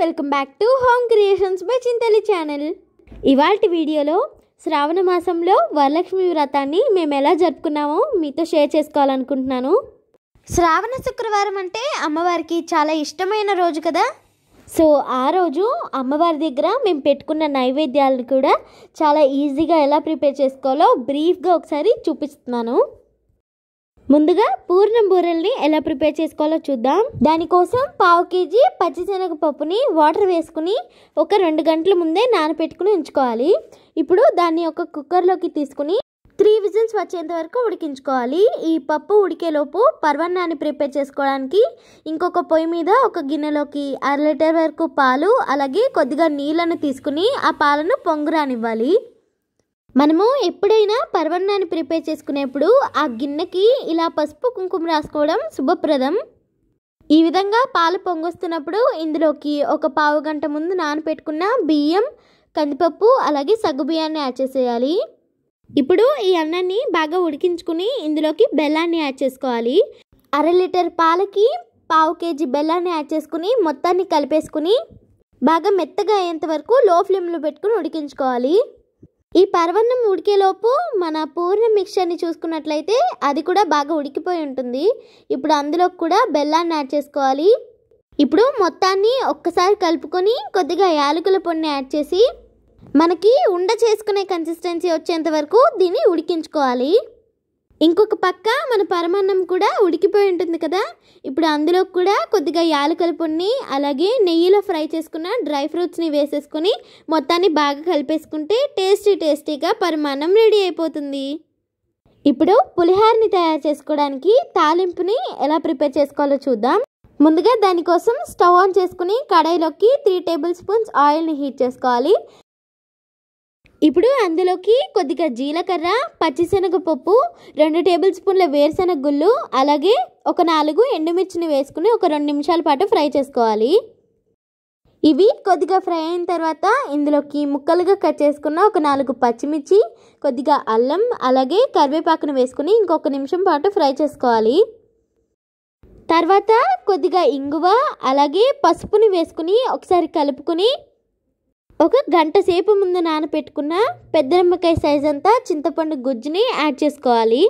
welcome back to home creations by Chintali channel ఇవాటి వీడియోలో శ్రావణ మాసంలో వరలక్ష్మి వ్రతాన్ని మేము ఎలా జరుపుకున్నామో మీతో షేర్ చేసుకోవాలనుకుంటున్నాను శ్రావణ శుక్రవారం అంటే అమ్మవారికి చాలా ఇష్టమైన రోజు కదా సో ఆ రోజు అమ్మవారి దగ్గర మేము పెట్టుకున్న నైవేద్యాలను కూడా చాలా ఈజీగా ఎలా ప్రిపేర్ చేసుకోవాలో బ్రీఫ్గా ఒకసారి చూపిస్తున్నాను ముందుగా పూర్ణం బూరెల్ని ఎలా ప్రిపేర్ చేసుకోవాలో చూద్దాం దానికోసం పావు కేజీ పచ్చిశనగ పప్పుని వాటర్ వేసుకుని ఒక రెండు గంటల ముందే నానపెట్టుకుని ఉంచుకోవాలి ఇప్పుడు దాన్ని ఒక కుక్కర్లోకి తీసుకుని త్రీ విజిల్స్ వచ్చేంత వరకు ఉడికించుకోవాలి ఈ పప్పు ఉడికేలోపు పర్వన్నాన్ని ప్రిపేర్ చేసుకోవడానికి ఇంకొక పొయ్యి మీద ఒక గిన్నెలోకి అర లీటర్ వరకు పాలు అలాగే కొద్దిగా నీళ్ళను తీసుకుని ఆ పాలను పొంగురానివ్వాలి మనము ఎప్పుడైనా పర్వన్నాన్ని ప్రిపేర్ చేసుకునేప్పుడు ఆ గిన్నెకి ఇలా పసుపు కుంకుమ రాసుకోవడం శుభప్రదం ఈ విధంగా పాలు పొంగొస్తున్నప్పుడు ఇందులోకి ఒక పావు గంట ముందు నానపెట్టుకున్న బియ్యం కందిపప్పు అలాగే సగ్గు బియ్యాన్ని యాడ్ చేసేయాలి ఇప్పుడు ఈ అన్నాన్ని బాగా ఉడికించుకుని ఇందులోకి బెల్లాన్ని యాడ్ చేసుకోవాలి అర లీటర్ పాలకి పావు కేజీ బెల్లాన్ని యాడ్ చేసుకుని మొత్తాన్ని కలిపేసుకుని బాగా మెత్తగా అయ్యేంత వరకు లో ఫ్లేమ్లో పెట్టుకుని ఉడికించుకోవాలి ఈ పర్వణం ఉడికేలోపు మన పూర్ణ మిక్చర్ని చూసుకున్నట్లయితే అది కూడా బాగా ఉడికిపోయి ఉంటుంది ఇప్పుడు అందులో కూడా బెల్లాన్ని యాడ్ చేసుకోవాలి ఇప్పుడు మొత్తాన్ని ఒక్కసారి కలుపుకొని కొద్దిగా యాలకుల పొడిని యాడ్ చేసి మనకి ఉండ చేసుకునే కన్సిస్టెన్సీ వచ్చేంత వరకు దీన్ని ఉడికించుకోవాలి ఇంకొక పక్క మన పరమాన్నం కూడా ఉడికిపోయి ఉంటుంది కదా ఇప్పుడు అందులో కూడా కొద్దిగా యాలకల పొన్ని అలాగే నెయ్యిలో ఫ్రై చేసుకున్న డ్రై ఫ్రూట్స్ని వేసేసుకొని మొత్తాన్ని బాగా కలిపేసుకుంటే టేస్టీ టేస్టీగా పరమాన్నం రెడీ అయిపోతుంది ఇప్పుడు పులిహారని తయారు చేసుకోవడానికి తాలింపుని ఎలా ప్రిపేర్ చేసుకోవాలో చూద్దాం ముందుగా దానికోసం స్టవ్ ఆన్ చేసుకుని కడాయిలోకి త్రీ టేబుల్ స్పూన్స్ ఆయిల్ని హీట్ చేసుకోవాలి ఇప్పుడు అందులోకి కొద్దిగా జీలకర్ర పచ్చిశనగపప్పు రెండు టేబుల్ స్పూన్ల వేరుశనగ గుళ్ళు అలాగే ఒక నాలుగు ఎండుమిర్చిని వేసుకుని ఒక రెండు నిమిషాల పాటు ఫ్రై చేసుకోవాలి ఇవి కొద్దిగా ఫ్రై అయిన తర్వాత ఇందులోకి ముక్కలుగా కట్ చేసుకున్న ఒక నాలుగు పచ్చిమిర్చి కొద్దిగా అల్లం అలాగే కరివేపాకును వేసుకుని ఇంకొక నిమిషం పాటు ఫ్రై చేసుకోవాలి తర్వాత కొద్దిగా ఇంగువ అలాగే పసుపుని వేసుకుని ఒకసారి కలుపుకుని ఒక గంట సేపు ముందు నానపెట్టుకున్న పెద్ద నిమ్మకాయ సైజ్ అంతా చింతపండు గుజ్జుని యాడ్ చేసుకోవాలి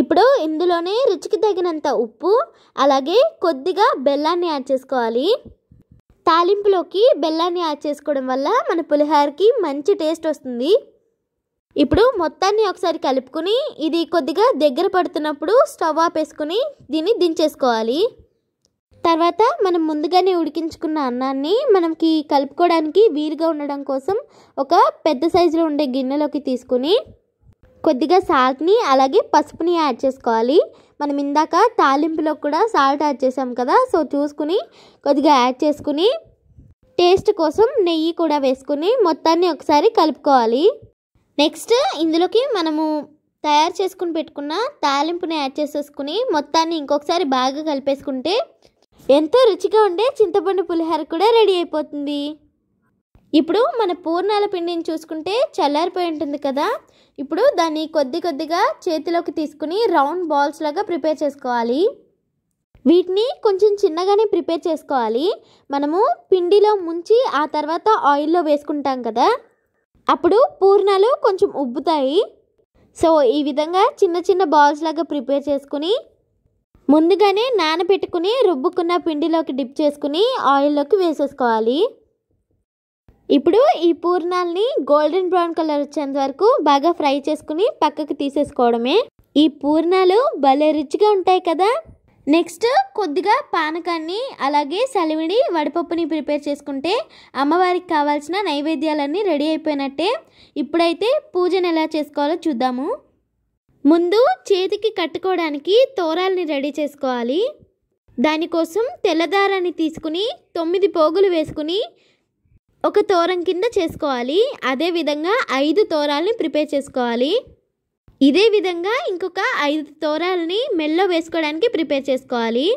ఇప్పుడు ఇందులోనే రుచికి తగినంత ఉప్పు అలాగే కొద్దిగా బెల్లాన్ని యాడ్ చేసుకోవాలి తాలింపులోకి బెల్లాన్ని యాడ్ చేసుకోవడం వల్ల మన పులిహారకి మంచి టేస్ట్ వస్తుంది ఇప్పుడు మొత్తాన్ని ఒకసారి కలుపుకుని ఇది కొద్దిగా దగ్గర పడుతున్నప్పుడు స్టవ్ ఆపేసుకొని దీన్ని దించేసుకోవాలి తర్వాత మనం ముందుగానే ఉడికించుకున్న అన్నాన్ని మనకి కలుపుకోవడానికి వీలుగా ఉండడం కోసం ఒక పెద్ద సైజులో ఉండే గిన్నెలోకి తీసుకుని కొద్దిగా సాల్ట్ని అలాగే పసుపుని యాడ్ చేసుకోవాలి మనం ఇందాక తాలింపులో కూడా సాల్ట్ యాడ్ చేసాం కదా సో చూసుకుని కొద్దిగా యాడ్ చేసుకుని టేస్ట్ కోసం నెయ్యి కూడా వేసుకుని మొత్తాన్ని ఒకసారి కలుపుకోవాలి నెక్స్ట్ ఇందులోకి మనము తయారు చేసుకుని పెట్టుకున్న తాలింపుని యాడ్ చేసేసుకుని మొత్తాన్ని ఇంకొకసారి బాగా కలిపేసుకుంటే ఎంతో రుచిగా ఉండే చింతపండు పులిహోర కూడా రెడీ అయిపోతుంది ఇప్పుడు మన పూర్ణాల పిండిని చూసుకుంటే చల్లారిపోయి ఉంటుంది కదా ఇప్పుడు దాన్ని కొద్ది కొద్దిగా చేతిలోకి తీసుకుని రౌండ్ బాల్స్ లాగా ప్రిపేర్ చేసుకోవాలి వీటిని కొంచెం చిన్నగానే ప్రిపేర్ చేసుకోవాలి మనము పిండిలో ముంచి ఆ తర్వాత ఆయిల్లో వేసుకుంటాం కదా అప్పుడు పూర్ణాలు కొంచెం ఉబ్బుతాయి సో ఈ విధంగా చిన్న చిన్న బాల్స్ లాగా ప్రిపేర్ చేసుకుని ముందుగానే నానబెట్టుకుని రుబ్బుకున్న పిండిలోకి డిప్ చేసుకుని ఆయిల్లోకి వేసేసుకోవాలి ఇప్పుడు ఈ పూర్ణాలని గోల్డెన్ బ్రౌన్ కలర్ వచ్చేంత వరకు బాగా ఫ్రై చేసుకుని పక్కకు తీసేసుకోవడమే ఈ పూర్ణాలు భలే రుచిగా ఉంటాయి కదా నెక్స్ట్ కొద్దిగా పానకాన్ని అలాగే సలివిడి వడపప్పుని ప్రిపేర్ చేసుకుంటే అమ్మవారికి కావాల్సిన నైవేద్యాలన్నీ రెడీ అయిపోయినట్టే ఇప్పుడైతే పూజను ఎలా చేసుకోవాలో చూద్దాము ముందు చేతికి కట్టుకోవడానికి తోరాల్ని రెడీ చేసుకోవాలి దానికోసం తెల్లదారాన్ని తీసుకుని తొమ్మిది పోగులు వేసుకుని ఒక తోరం కింద చేసుకోవాలి అదేవిధంగా ఐదు తోరాలని ప్రిపేర్ చేసుకోవాలి ఇదే విధంగా ఇంకొక ఐదు తోరాలని మెల్ల వేసుకోవడానికి ప్రిపేర్ చేసుకోవాలి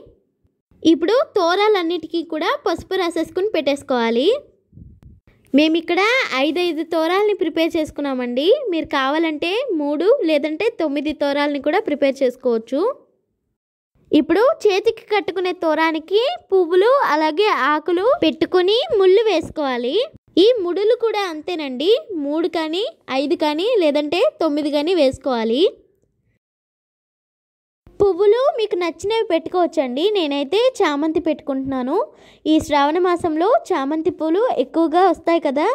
ఇప్పుడు తోరాలన్నిటికీ కూడా పసుపు రాసేసుకుని పెట్టేసుకోవాలి మేమిక్కడ ఐదు ఐదు తోరాలని ప్రిపేర్ చేసుకున్నామండి మీరు కావాలంటే మూడు లేదంటే తొమ్మిది తోరాలని కూడా ప్రిపేర్ చేసుకోవచ్చు ఇప్పుడు చేతికి కట్టుకునే తోరానికి పువ్వులు అలాగే ఆకులు పెట్టుకుని ముళ్ళు వేసుకోవాలి ఈ ముడులు కూడా అంతేనండి మూడు కానీ ఐదు కానీ లేదంటే తొమ్మిది కానీ వేసుకోవాలి పువ్వులు మీకు నచ్చినవి పెట్టుకోవచ్చండి నేనైతే చామంతి పెట్టుకుంటున్నాను ఈ శ్రావణ మాసంలో చామంతి పూలు ఎక్కువగా వస్తాయి కదా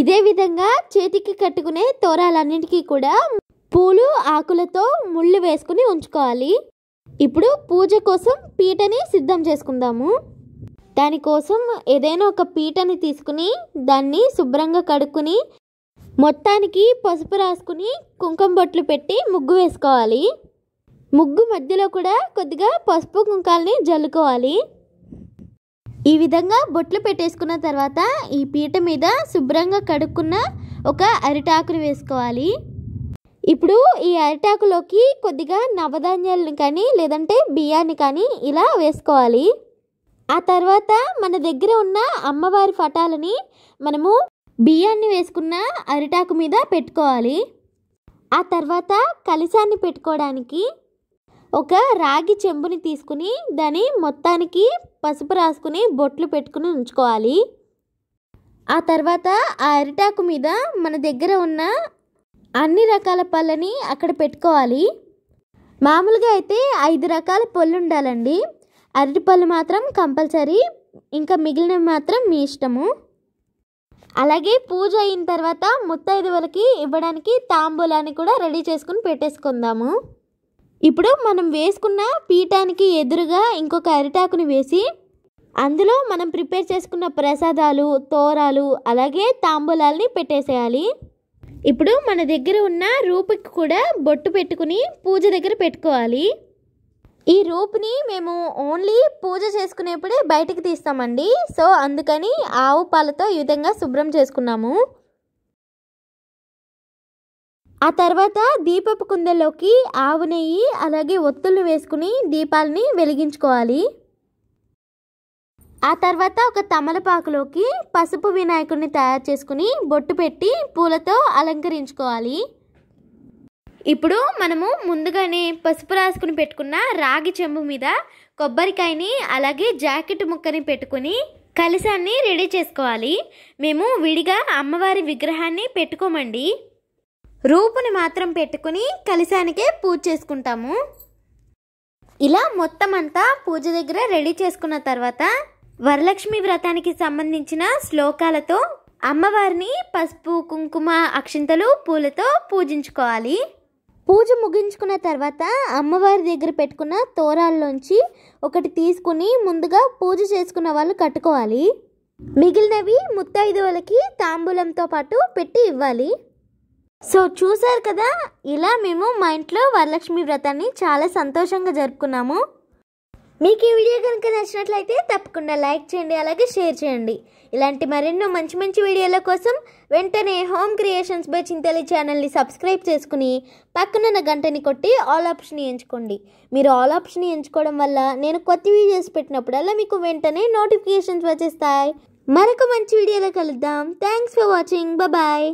ఇదే విధంగా చేతికి కట్టుకునే తోరాలన్నిటికీ కూడా పూలు ఆకులతో ముళ్ళు వేసుకుని ఉంచుకోవాలి ఇప్పుడు పూజ కోసం పీటని సిద్ధం చేసుకుందాము దానికోసం ఏదైనా ఒక పీటని తీసుకుని దాన్ని శుభ్రంగా కడుక్కుని మొత్తానికి పసుపు రాసుకుని కుంకుమ బొట్లు పెట్టి ముగ్గు వేసుకోవాలి ముగ్గు మధ్యలో కూడా కొద్దిగా పసుపు కుంకాలని జల్లుకోవాలి ఈ విధంగా బొట్లు పెట్టేసుకున్న తర్వాత ఈ పీట మీద శుభ్రంగా కడుక్కున్న ఒక అరిటాకును వేసుకోవాలి ఇప్పుడు ఈ అరిటాకులోకి కొద్దిగా నవధాన్యాలను కానీ లేదంటే బియ్యాన్ని కానీ ఇలా వేసుకోవాలి ఆ తర్వాత మన దగ్గర ఉన్న అమ్మవారి పటాలని మనము బియ్యాన్ని వేసుకున్న అరిటాకు మీద పెట్టుకోవాలి ఆ తర్వాత కలిసాన్ని పెట్టుకోవడానికి ఒక రాగి చెంబుని తీసుకుని దాని మొత్తానికి పసుపు రాసుకుని బొట్లు పెట్టుకుని ఉంచుకోవాలి ఆ తర్వాత ఆ అరిటాకు మీద మన దగ్గర ఉన్న అన్ని రకాల పళ్ళని అక్కడ పెట్టుకోవాలి మామూలుగా అయితే ఐదు రకాల పళ్ళు ఉండాలండి అరటిపళ్ళు మాత్రం కంపల్సరీ ఇంకా మిగిలినవి మాత్రం మీ ఇష్టము అలాగే పూజ అయిన తర్వాత ముత్తైదు వాళ్ళకి ఇవ్వడానికి తాంబూలాన్ని కూడా రెడీ చేసుకుని పెట్టేసుకుందాము ఇప్పుడు మనం వేసుకున్న పీఠానికి ఎదురుగా ఇంకొక అరిటాకుని వేసి అందులో మనం ప్రిపేర్ చేసుకున్న ప్రసాదాలు తోరాలు అలాగే తాంబూలాల్ని పెట్టేసేయాలి ఇప్పుడు మన దగ్గర ఉన్న రూపుకి కూడా బొట్టు పెట్టుకుని పూజ దగ్గర పెట్టుకోవాలి ఈ రూపుని మేము ఓన్లీ పూజ చేసుకునేప్పుడే బయటికి తీస్తామండి సో అందుకని ఆవు పాలతో ఈ విధంగా శుభ్రం చేసుకున్నాము ఆ తర్వాత దీపపు కుందలోకి ఆవు నెయ్యి అలాగే ఒత్తులు వేసుకుని దీపాలని వెలిగించుకోవాలి ఆ తర్వాత ఒక తమలపాకులోకి పసుపు వినాయకుడిని తయారు చేసుకుని బొట్టు పెట్టి పూలతో అలంకరించుకోవాలి ఇప్పుడు మనము ముందుగానే పసుపు రాసుకుని పెట్టుకున్న రాగి చెంబు మీద కొబ్బరికాయని అలాగే జాకెట్ ముక్కని పెట్టుకుని కలశాన్ని రెడీ చేసుకోవాలి మేము విడిగా అమ్మవారి విగ్రహాన్ని పెట్టుకోమండి రూపుని మాత్రం పెట్టుకుని కలిశానికే పూజ చేసుకుంటాము ఇలా మొత్తం అంతా పూజ దగ్గర రెడీ చేసుకున్న తర్వాత వరలక్ష్మి వ్రతానికి సంబంధించిన శ్లోకాలతో అమ్మవారిని పసుపు కుంకుమ అక్షింతలు పూలతో పూజించుకోవాలి పూజ ముగించుకున్న తర్వాత అమ్మవారి దగ్గర పెట్టుకున్న తోరాల్లోంచి ఒకటి తీసుకుని ముందుగా పూజ చేసుకున్న వాళ్ళు కట్టుకోవాలి మిగిలినవి ముత్తైదువులకి తాంబూలంతో పాటు పెట్టి ఇవ్వాలి సో చూసారు కదా ఇలా మేము మా ఇంట్లో వరలక్ష్మి వ్రతాన్ని చాలా సంతోషంగా జరుపుకున్నాము మీకు ఈ వీడియో కనుక నచ్చినట్లయితే తప్పకుండా లైక్ చేయండి అలాగే షేర్ చేయండి ఇలాంటి మరెన్నో మంచి మంచి వీడియోల కోసం వెంటనే హోమ్ క్రియేషన్స్ బై చింతలి ఛానల్ని సబ్స్క్రైబ్ చేసుకుని పక్కనున్న గంటని కొట్టి ఆల్ ఆప్షన్ ఎంచుకోండి మీరు ఆల్ ఆప్షన్ ఎంచుకోవడం వల్ల నేను కొత్త వీడియోస్ పెట్టినప్పుడల్లా మీకు వెంటనే నోటిఫికేషన్స్ వచ్చేస్తాయి మరొక మంచి వీడియోలో కలుద్దాం థ్యాంక్స్ ఫర్ వాచింగ్ బాయ్